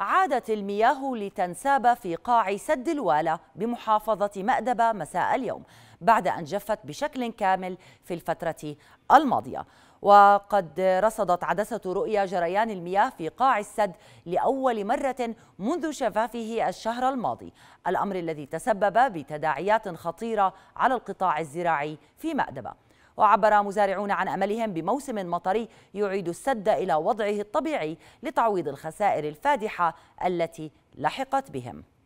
عادت المياه لتنساب في قاع سد الوالة بمحافظة مأدبة مساء اليوم بعد أن جفت بشكل كامل في الفترة الماضية وقد رصدت عدسة رؤية جريان المياه في قاع السد لأول مرة منذ شفافه الشهر الماضي الأمر الذي تسبب بتداعيات خطيرة على القطاع الزراعي في مأدبة وعبر مزارعون عن أملهم بموسم مطري يعيد السد إلى وضعه الطبيعي لتعويض الخسائر الفادحة التي لحقت بهم